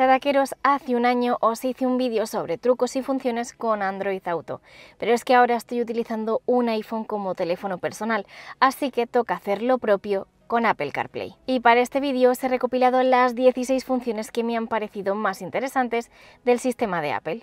Chataqueros, hace un año os hice un vídeo sobre trucos y funciones con Android Auto, pero es que ahora estoy utilizando un iPhone como teléfono personal, así que toca hacer lo propio con Apple CarPlay. Y para este vídeo os he recopilado las 16 funciones que me han parecido más interesantes del sistema de Apple.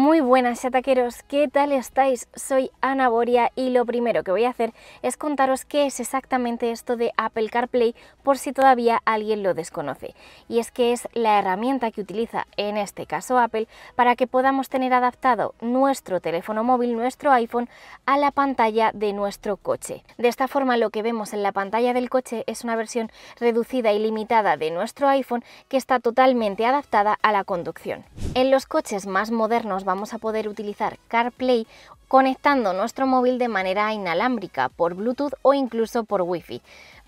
Muy buenas ataqueros, ¿qué tal estáis? Soy Ana Boria y lo primero que voy a hacer es contaros qué es exactamente esto de Apple CarPlay por si todavía alguien lo desconoce. Y es que es la herramienta que utiliza en este caso Apple para que podamos tener adaptado nuestro teléfono móvil, nuestro iPhone, a la pantalla de nuestro coche. De esta forma lo que vemos en la pantalla del coche es una versión reducida y limitada de nuestro iPhone que está totalmente adaptada a la conducción. En los coches más modernos vamos a poder utilizar CarPlay conectando nuestro móvil de manera inalámbrica, por Bluetooth o incluso por Wi-Fi.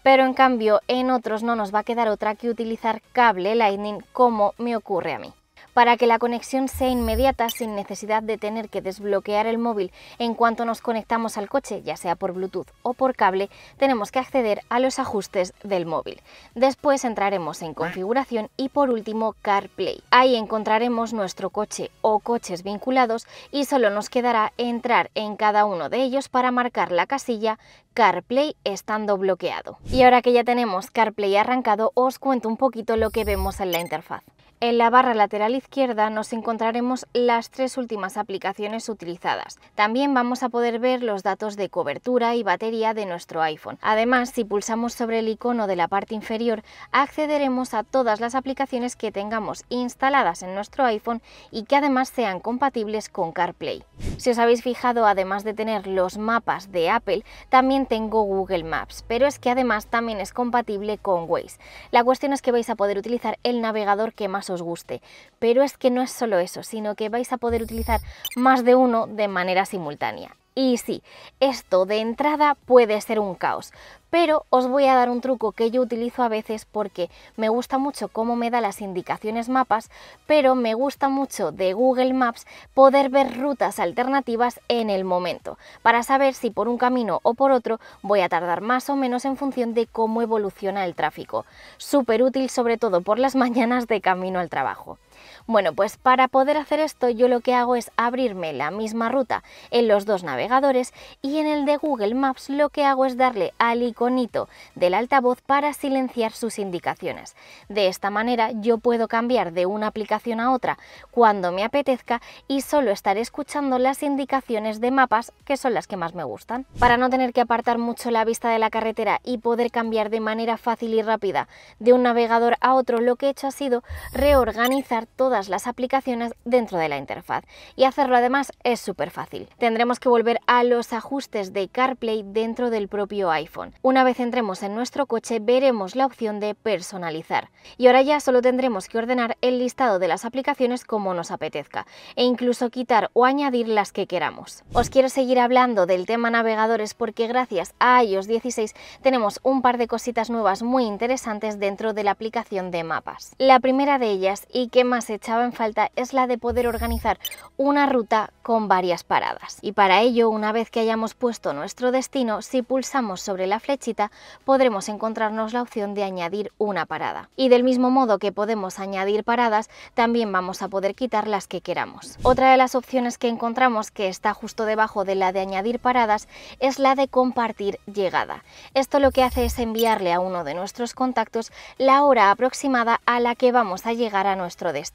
Pero en cambio, en otros no nos va a quedar otra que utilizar cable Lightning como me ocurre a mí para que la conexión sea inmediata sin necesidad de tener que desbloquear el móvil en cuanto nos conectamos al coche, ya sea por Bluetooth o por cable, tenemos que acceder a los ajustes del móvil. Después entraremos en configuración y por último CarPlay. Ahí encontraremos nuestro coche o coches vinculados y solo nos quedará entrar en cada uno de ellos para marcar la casilla CarPlay estando bloqueado. Y ahora que ya tenemos CarPlay arrancado, os cuento un poquito lo que vemos en la interfaz. En la barra lateral izquierda nos encontraremos las tres últimas aplicaciones utilizadas. También vamos a poder ver los datos de cobertura y batería de nuestro iPhone. Además, si pulsamos sobre el icono de la parte inferior, accederemos a todas las aplicaciones que tengamos instaladas en nuestro iPhone y que además sean compatibles con CarPlay. Si os habéis fijado, además de tener los mapas de Apple, también tengo Google Maps, pero es que además también es compatible con Waze. La cuestión es que vais a poder utilizar el navegador que más os guste, pero es que no es solo eso, sino que vais a poder utilizar más de uno de manera simultánea. Y sí, esto de entrada puede ser un caos, pero os voy a dar un truco que yo utilizo a veces porque me gusta mucho cómo me da las indicaciones mapas, pero me gusta mucho de Google Maps poder ver rutas alternativas en el momento, para saber si por un camino o por otro voy a tardar más o menos en función de cómo evoluciona el tráfico. Súper útil sobre todo por las mañanas de camino al trabajo. Bueno, pues para poder hacer esto yo lo que hago es abrirme la misma ruta en los dos navegadores y en el de Google Maps lo que hago es darle al iconito del altavoz para silenciar sus indicaciones. De esta manera yo puedo cambiar de una aplicación a otra cuando me apetezca y solo estar escuchando las indicaciones de mapas que son las que más me gustan. Para no tener que apartar mucho la vista de la carretera y poder cambiar de manera fácil y rápida de un navegador a otro, lo que he hecho ha sido reorganizar todas las aplicaciones dentro de la interfaz. Y hacerlo además es súper fácil. Tendremos que volver a los ajustes de CarPlay dentro del propio iPhone. Una vez entremos en nuestro coche veremos la opción de personalizar. Y ahora ya solo tendremos que ordenar el listado de las aplicaciones como nos apetezca e incluso quitar o añadir las que queramos. Os quiero seguir hablando del tema navegadores porque gracias a iOS 16 tenemos un par de cositas nuevas muy interesantes dentro de la aplicación de mapas. La primera de ellas y que más echaba en falta es la de poder organizar una ruta con varias paradas. Y para ello, una vez que hayamos puesto nuestro destino, si pulsamos sobre la flechita, podremos encontrarnos la opción de añadir una parada. Y del mismo modo que podemos añadir paradas, también vamos a poder quitar las que queramos. Otra de las opciones que encontramos que está justo debajo de la de añadir paradas es la de compartir llegada. Esto lo que hace es enviarle a uno de nuestros contactos la hora aproximada a la que vamos a llegar a nuestro destino.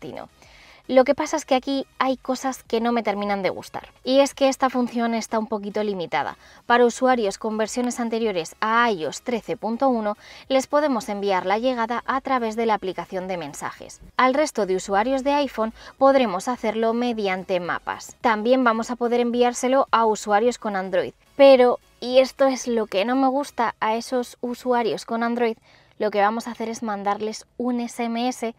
Lo que pasa es que aquí hay cosas que no me terminan de gustar. Y es que esta función está un poquito limitada. Para usuarios con versiones anteriores a iOS 13.1 les podemos enviar la llegada a través de la aplicación de mensajes. Al resto de usuarios de iPhone podremos hacerlo mediante mapas. También vamos a poder enviárselo a usuarios con Android. Pero, y esto es lo que no me gusta a esos usuarios con Android, lo que vamos a hacer es mandarles un SMS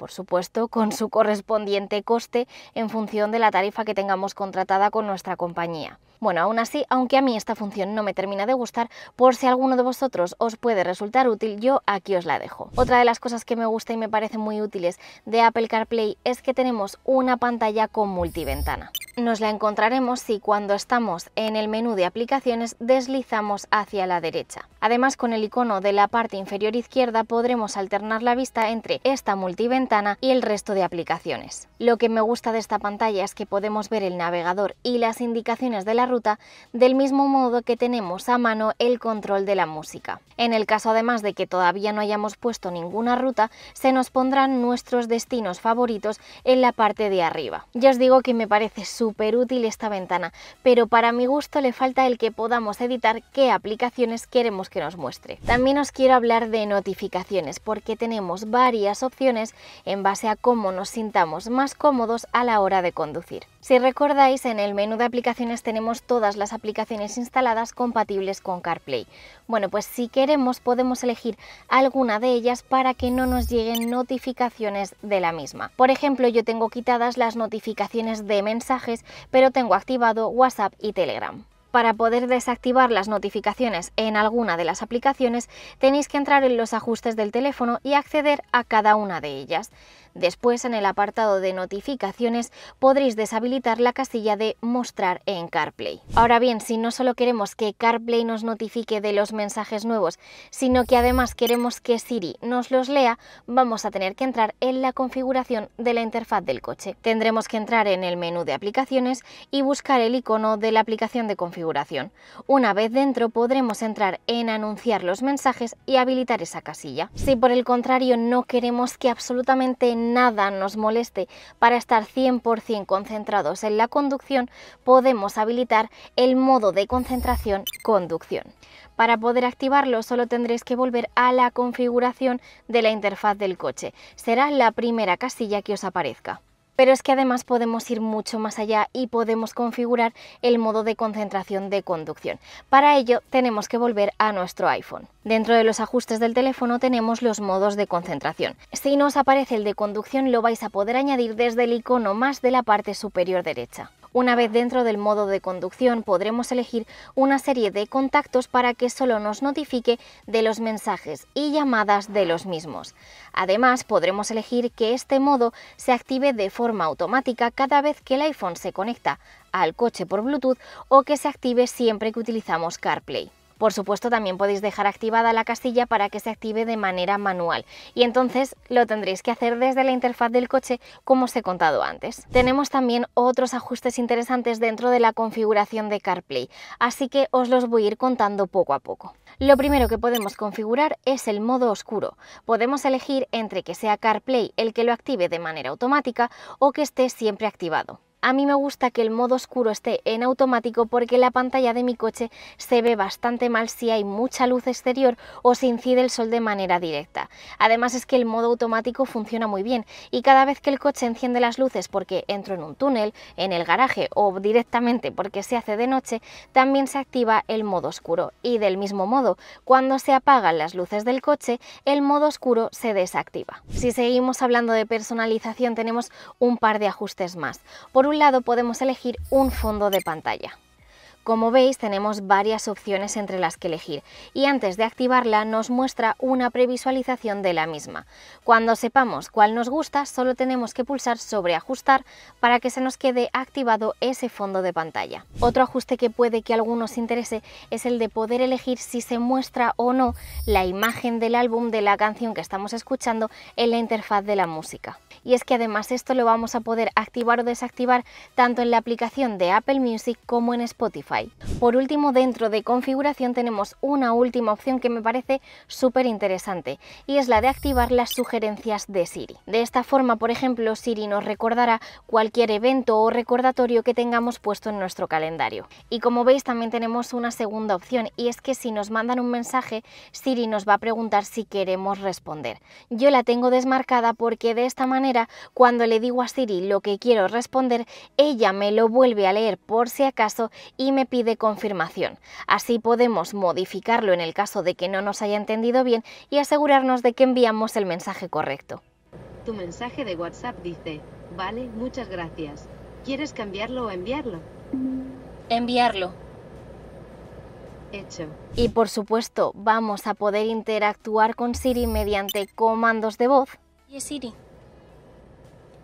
por supuesto con su correspondiente coste en función de la tarifa que tengamos contratada con nuestra compañía. Bueno, aún así, aunque a mí esta función no me termina de gustar, por si alguno de vosotros os puede resultar útil, yo aquí os la dejo. Otra de las cosas que me gusta y me parecen muy útiles de Apple CarPlay es que tenemos una pantalla con multiventana nos la encontraremos si cuando estamos en el menú de aplicaciones deslizamos hacia la derecha. Además con el icono de la parte inferior izquierda podremos alternar la vista entre esta multiventana y el resto de aplicaciones. Lo que me gusta de esta pantalla es que podemos ver el navegador y las indicaciones de la ruta del mismo modo que tenemos a mano el control de la música. En el caso además de que todavía no hayamos puesto ninguna ruta, se nos pondrán nuestros destinos favoritos en la parte de arriba. Ya os digo que me parece súper útil esta ventana, pero para mi gusto le falta el que podamos editar qué aplicaciones queremos que nos muestre. También os quiero hablar de notificaciones, porque tenemos varias opciones en base a cómo nos sintamos más cómodos a la hora de conducir. Si recordáis, en el menú de aplicaciones tenemos todas las aplicaciones instaladas compatibles con CarPlay. Bueno, pues si queremos podemos elegir alguna de ellas para que no nos lleguen notificaciones de la misma. Por ejemplo, yo tengo quitadas las notificaciones de mensajes pero tengo activado WhatsApp y Telegram. Para poder desactivar las notificaciones en alguna de las aplicaciones, tenéis que entrar en los ajustes del teléfono y acceder a cada una de ellas. Después, en el apartado de notificaciones, podréis deshabilitar la casilla de Mostrar en CarPlay. Ahora bien, si no solo queremos que CarPlay nos notifique de los mensajes nuevos, sino que además queremos que Siri nos los lea, vamos a tener que entrar en la configuración de la interfaz del coche. Tendremos que entrar en el menú de aplicaciones y buscar el icono de la aplicación de configuración. Una vez dentro podremos entrar en anunciar los mensajes y habilitar esa casilla. Si por el contrario no queremos que absolutamente nada nos moleste. Para estar 100% concentrados en la conducción, podemos habilitar el modo de concentración conducción. Para poder activarlo solo tendréis que volver a la configuración de la interfaz del coche. Será la primera casilla que os aparezca pero es que además podemos ir mucho más allá y podemos configurar el modo de concentración de conducción. Para ello tenemos que volver a nuestro iPhone. Dentro de los ajustes del teléfono tenemos los modos de concentración. Si no os aparece el de conducción lo vais a poder añadir desde el icono más de la parte superior derecha. Una vez dentro del modo de conducción podremos elegir una serie de contactos para que solo nos notifique de los mensajes y llamadas de los mismos. Además, podremos elegir que este modo se active de forma automática cada vez que el iPhone se conecta al coche por Bluetooth o que se active siempre que utilizamos CarPlay. Por supuesto, también podéis dejar activada la casilla para que se active de manera manual y entonces lo tendréis que hacer desde la interfaz del coche como os he contado antes. Tenemos también otros ajustes interesantes dentro de la configuración de CarPlay, así que os los voy a ir contando poco a poco. Lo primero que podemos configurar es el modo oscuro. Podemos elegir entre que sea CarPlay el que lo active de manera automática o que esté siempre activado. A mí me gusta que el modo oscuro esté en automático porque la pantalla de mi coche se ve bastante mal si hay mucha luz exterior o si incide el sol de manera directa. Además es que el modo automático funciona muy bien y cada vez que el coche enciende las luces porque entro en un túnel, en el garaje o directamente porque se hace de noche, también se activa el modo oscuro. Y del mismo modo, cuando se apagan las luces del coche, el modo oscuro se desactiva. Si seguimos hablando de personalización tenemos un par de ajustes más un lado podemos elegir un fondo de pantalla. Como veis tenemos varias opciones entre las que elegir y antes de activarla nos muestra una previsualización de la misma. Cuando sepamos cuál nos gusta solo tenemos que pulsar sobre ajustar para que se nos quede activado ese fondo de pantalla. Otro ajuste que puede que a algunos interese es el de poder elegir si se muestra o no la imagen del álbum de la canción que estamos escuchando en la interfaz de la música. Y es que además esto lo vamos a poder activar o desactivar tanto en la aplicación de Apple Music como en Spotify. Por último, dentro de configuración tenemos una última opción que me parece súper interesante y es la de activar las sugerencias de Siri. De esta forma, por ejemplo, Siri nos recordará cualquier evento o recordatorio que tengamos puesto en nuestro calendario. Y como veis, también tenemos una segunda opción y es que si nos mandan un mensaje, Siri nos va a preguntar si queremos responder. Yo la tengo desmarcada porque de esta manera, cuando le digo a Siri lo que quiero responder, ella me lo vuelve a leer por si acaso y me pide confirmación. Así podemos modificarlo en el caso de que no nos haya entendido bien y asegurarnos de que enviamos el mensaje correcto. Tu mensaje de WhatsApp dice, vale, muchas gracias. ¿Quieres cambiarlo o enviarlo? Enviarlo. Hecho. Y por supuesto, vamos a poder interactuar con Siri mediante comandos de voz. Y Siri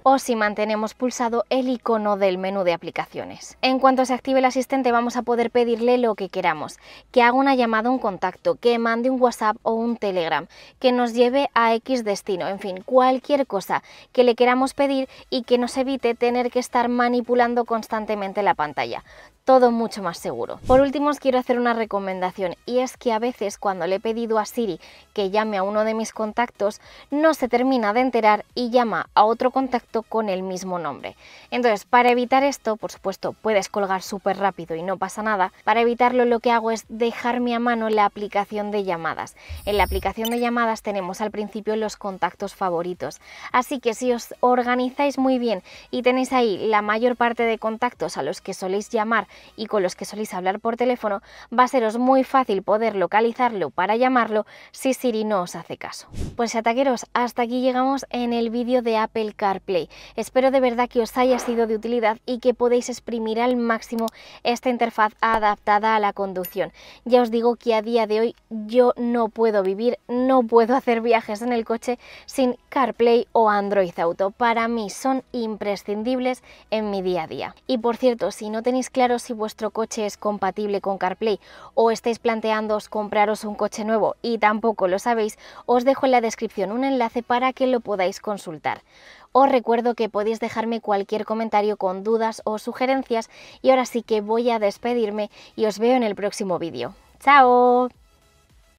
o si mantenemos pulsado el icono del menú de aplicaciones. En cuanto se active el asistente vamos a poder pedirle lo que queramos, que haga una llamada a un contacto, que mande un WhatsApp o un Telegram, que nos lleve a X destino, en fin, cualquier cosa que le queramos pedir y que nos evite tener que estar manipulando constantemente la pantalla todo mucho más seguro. Por último os quiero hacer una recomendación y es que a veces cuando le he pedido a Siri que llame a uno de mis contactos no se termina de enterar y llama a otro contacto con el mismo nombre. Entonces, para evitar esto, por supuesto, puedes colgar súper rápido y no pasa nada. Para evitarlo lo que hago es dejarme a mano la aplicación de llamadas. En la aplicación de llamadas tenemos al principio los contactos favoritos. Así que si os organizáis muy bien y tenéis ahí la mayor parte de contactos a los que soléis llamar y con los que soléis hablar por teléfono, va a seros muy fácil poder localizarlo para llamarlo si Siri no os hace caso. Pues ataqueros, hasta aquí llegamos en el vídeo de Apple CarPlay. Espero de verdad que os haya sido de utilidad y que podéis exprimir al máximo esta interfaz adaptada a la conducción. Ya os digo que a día de hoy yo no puedo vivir, no puedo hacer viajes en el coche sin CarPlay o Android Auto. Para mí son imprescindibles en mi día a día. Y por cierto, si no tenéis claro si vuestro coche es compatible con CarPlay o estáis planteándoos compraros un coche nuevo y tampoco lo sabéis, os dejo en la descripción un enlace para que lo podáis consultar. Os recuerdo que podéis dejarme cualquier comentario con dudas o sugerencias y ahora sí que voy a despedirme y os veo en el próximo vídeo. ¡Chao!